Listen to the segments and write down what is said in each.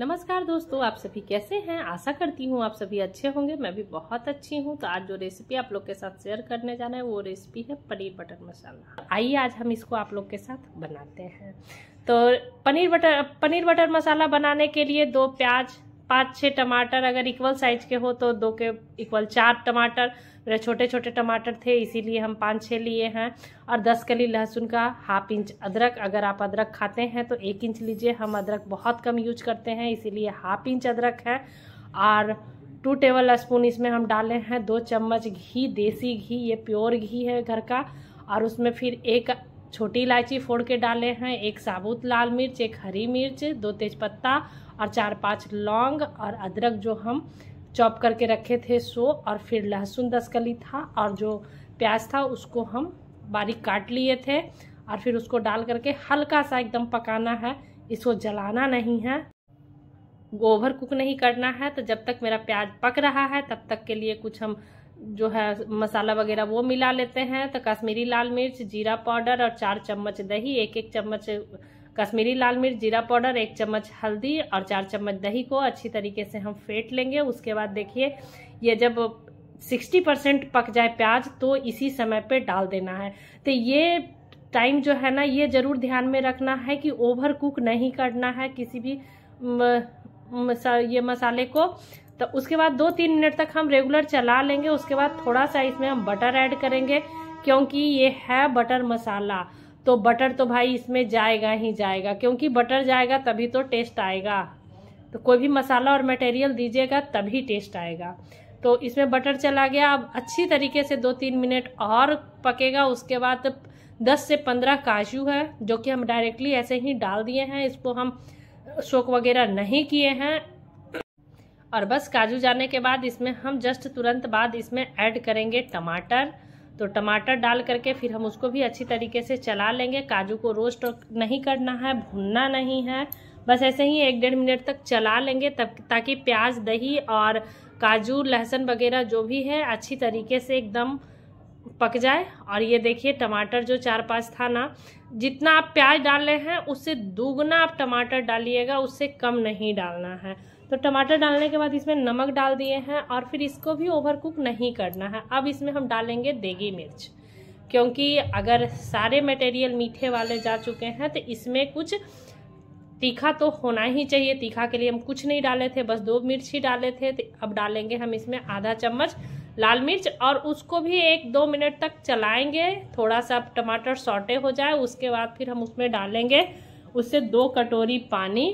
नमस्कार दोस्तों आप सभी कैसे हैं आशा करती हूँ आप सभी अच्छे होंगे मैं भी बहुत अच्छी हूँ तो आज जो रेसिपी आप लोग के साथ शेयर करने जाना है वो रेसिपी है पनीर बटर मसाला आइए आज हम इसको आप लोग के साथ बनाते हैं तो पनीर बटर पनीर बटर मसाला बनाने के लिए दो प्याज पाँच छः टमाटर अगर इक्वल साइज के हो तो दो के इक्वल चार टमाटर मेरे छोटे छोटे टमाटर थे इसीलिए हम पाँच छः लिए हैं और दस कली लहसुन का हाफ इंच अदरक अगर आप अदरक खाते हैं तो एक इंच लीजिए हम अदरक बहुत कम यूज करते हैं इसीलिए हाफ इंच अदरक है और टू टेबल स्पून इसमें हम डाले हैं दो चम्मच घी देसी घी ये प्योर घी है घर का और उसमें फिर एक छोटी इलायची फोड़ के डाले हैं एक साबुत लाल मिर्च एक हरी मिर्च दो तेज़पत्ता और चार पांच लौंग और अदरक जो हम चॉप करके रखे थे सो और फिर लहसुन दस कली था और जो प्याज था उसको हम बारीक काट लिए थे और फिर उसको डाल करके हल्का सा एकदम पकाना है इसको जलाना नहीं है ओवर कुक नहीं करना है तो जब तक मेरा प्याज पक रहा है तब तक के लिए कुछ हम जो है मसाला वगैरह वो मिला लेते हैं तो कश्मीरी लाल मिर्च जीरा पाउडर और चार चम्मच दही एक एक चम्मच कश्मीरी लाल मिर्च जीरा पाउडर एक चम्मच हल्दी और चार चम्मच दही को अच्छी तरीके से हम फेंट लेंगे उसके बाद देखिए ये जब 60 परसेंट पक जाए प्याज तो इसी समय पे डाल देना है तो ये टाइम जो है ना ये ज़रूर ध्यान में रखना है कि ओवर कुक नहीं करना है किसी भी म, म, ये मसाले को तो उसके बाद दो तीन मिनट तक हम रेगुलर चला लेंगे उसके बाद थोड़ा सा इसमें हम बटर ऐड करेंगे क्योंकि ये है बटर मसाला तो बटर तो भाई इसमें जाएगा ही जाएगा क्योंकि बटर जाएगा तभी तो टेस्ट आएगा तो कोई भी मसाला और मटेरियल दीजिएगा तभी टेस्ट आएगा तो इसमें बटर चला गया अब अच्छी तरीके से दो तीन मिनट और पकेगा उसके बाद दस से पंद्रह काजू है जो कि हम डायरेक्टली ऐसे ही डाल दिए हैं इसको हम शोक वगैरह नहीं किए हैं और बस काजू जाने के बाद इसमें हम जस्ट तुरंत बाद इसमें ऐड करेंगे टमाटर तो टमाटर डाल करके फिर हम उसको भी अच्छी तरीके से चला लेंगे काजू को रोस्ट नहीं करना है भूनना नहीं है बस ऐसे ही एक डेढ़ मिनट तक चला लेंगे तब ताकि प्याज दही और काजू लहसुन वगैरह जो भी है अच्छी तरीके से एकदम पक जाए और ये देखिए टमाटर जो चार पाँच था ना जितना आप प्याज डाल रहे हैं उससे दोगुना आप टमाटर डालिएगा उससे कम नहीं डालना है तो टमाटर डालने के बाद इसमें नमक डाल दिए हैं और फिर इसको भी ओवर कुक नहीं करना है अब इसमें हम डालेंगे देगी मिर्च क्योंकि अगर सारे मटेरियल मीठे वाले जा चुके हैं तो इसमें कुछ तीखा तो होना ही चाहिए तीखा के लिए हम कुछ नहीं डाले थे बस दो मिर्च ही डाले थे तो अब डालेंगे हम इसमें आधा चम्मच लाल मिर्च और उसको भी एक दो मिनट तक चलाएंगे थोड़ा सा टमाटर सॉटे हो जाए उसके बाद फिर हम उसमें डालेंगे उससे दो कटोरी पानी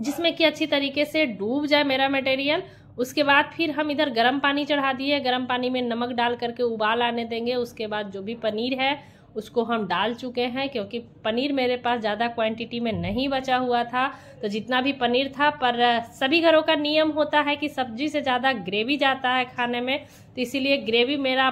जिसमें कि अच्छी तरीके से डूब जाए मेरा मटेरियल उसके बाद फिर हम इधर गर्म पानी चढ़ा दिए गर्म पानी में नमक डाल करके उबाल आने देंगे उसके बाद जो भी पनीर है उसको हम डाल चुके हैं क्योंकि पनीर मेरे पास ज़्यादा क्वांटिटी में नहीं बचा हुआ था तो जितना भी पनीर था पर सभी घरों का नियम होता है कि सब्जी से ज़्यादा ग्रेवी जाता है खाने में तो इसीलिए ग्रेवी मेरा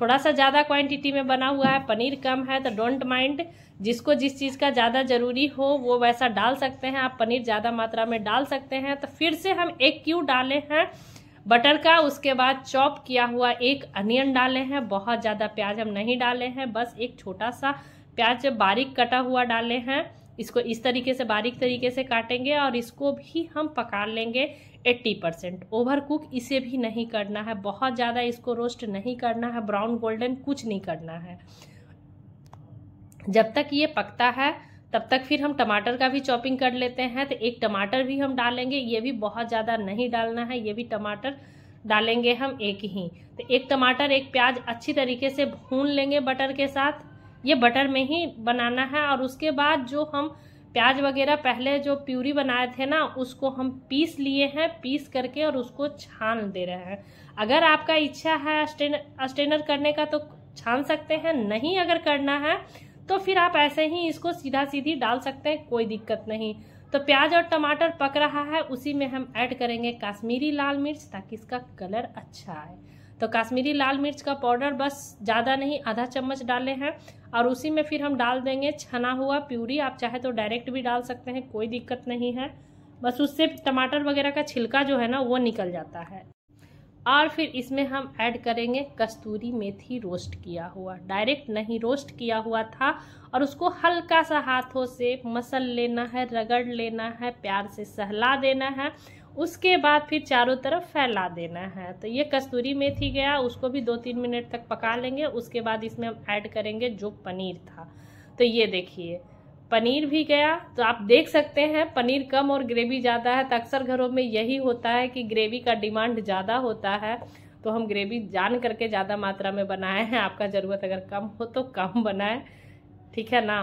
थोड़ा सा ज़्यादा क्वांटिटी में बना हुआ है पनीर कम है तो डोंट माइंड जिसको जिस चीज़ का ज़्यादा ज़रूरी हो वो वैसा डाल सकते हैं आप पनीर ज़्यादा मात्रा में डाल सकते हैं तो फिर से हम एक क्यू डाले हैं बटर का उसके बाद चॉप किया हुआ एक अनियन डाले हैं बहुत ज़्यादा प्याज हम नहीं डाले हैं बस एक छोटा सा प्याज बारीक कटा हुआ डाले हैं इसको इस तरीके से बारीक तरीके से काटेंगे और इसको भी हम पका लेंगे 80 परसेंट ओवर कुक इसे भी नहीं करना है बहुत ज़्यादा इसको रोस्ट नहीं करना है ब्राउन गोल्डन कुछ नहीं करना है जब तक ये पकता है तब तक फिर हम टमाटर का भी चॉपिंग कर लेते हैं तो एक टमाटर भी हम डालेंगे ये भी बहुत ज़्यादा नहीं डालना है ये भी टमाटर डालेंगे हम एक ही तो एक टमाटर एक प्याज अच्छी तरीके से भून लेंगे बटर के साथ ये बटर में ही बनाना है और उसके बाद जो हम प्याज वगैरह पहले जो प्यूरी बनाए थे ना उसको हम पीस लिए हैं पीस करके और उसको छान दे रहे हैं अगर आपका इच्छा है स्टेनर करने का तो छान सकते हैं नहीं अगर करना है तो फिर आप ऐसे ही इसको सीधा सीधी डाल सकते हैं कोई दिक्कत नहीं तो प्याज और टमाटर पक रहा है उसी में हम ऐड करेंगे काश्मीरी लाल मिर्च ताकि इसका कलर अच्छा आए तो काश्मीरी लाल मिर्च का पाउडर बस ज़्यादा नहीं आधा चम्मच डाले हैं और उसी में फिर हम डाल देंगे छना हुआ प्यूरी आप चाहे तो डायरेक्ट भी डाल सकते हैं कोई दिक्कत नहीं है बस उससे टमाटर वगैरह का छिलका जो है ना वो निकल जाता है और फिर इसमें हम ऐड करेंगे कस्तूरी मेथी रोस्ट किया हुआ डायरेक्ट नहीं रोस्ट किया हुआ था और उसको हल्का सा हाथों से मसल लेना है रगड़ लेना है प्यार से सहला देना है उसके बाद फिर चारों तरफ फैला देना है तो ये कस्तूरी मेथी गया उसको भी दो तीन मिनट तक पका लेंगे उसके बाद इसमें हम ऐड करेंगे जो पनीर था तो ये देखिए पनीर भी गया तो आप देख सकते हैं पनीर कम और ग्रेवी ज़्यादा है तो अक्सर घरों में यही होता है कि ग्रेवी का डिमांड ज़्यादा होता है तो हम ग्रेवी जान करके ज़्यादा मात्रा में बनाए हैं आपका ज़रूरत अगर कम हो तो कम बनाए ठीक है ना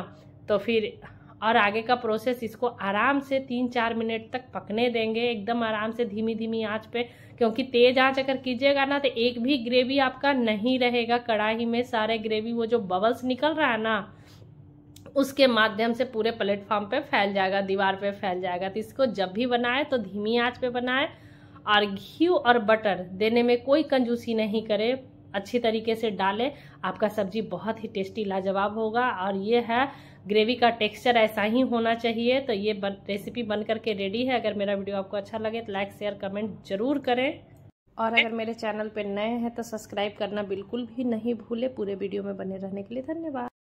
तो फिर और आगे का प्रोसेस इसको आराम से तीन चार मिनट तक पकने देंगे एकदम आराम से धीमी धीमी आंच पे क्योंकि तेज़ आंच अगर कीजिएगा ना तो एक भी ग्रेवी आपका नहीं रहेगा कढ़ाई में सारे ग्रेवी वो जो बबल्स निकल रहा है ना उसके माध्यम से पूरे प्लेटफॉर्म पे फैल जाएगा दीवार पे फैल जाएगा तो इसको जब भी बनाए तो धीमी आंच पे बनाए और घी और बटर देने में कोई कंजूसी नहीं करे अच्छी तरीके से डालें आपका सब्जी बहुत ही टेस्टी लाजवाब होगा और ये है ग्रेवी का टेक्सचर ऐसा ही होना चाहिए तो ये बन, रेसिपी बन करके रेडी है अगर मेरा वीडियो आपको अच्छा लगे तो लाइक शेयर कमेंट जरूर करें और अगर मेरे चैनल पर नए हैं तो सब्सक्राइब करना बिल्कुल भी नहीं भूले पूरे वीडियो में बने रहने के लिए धन्यवाद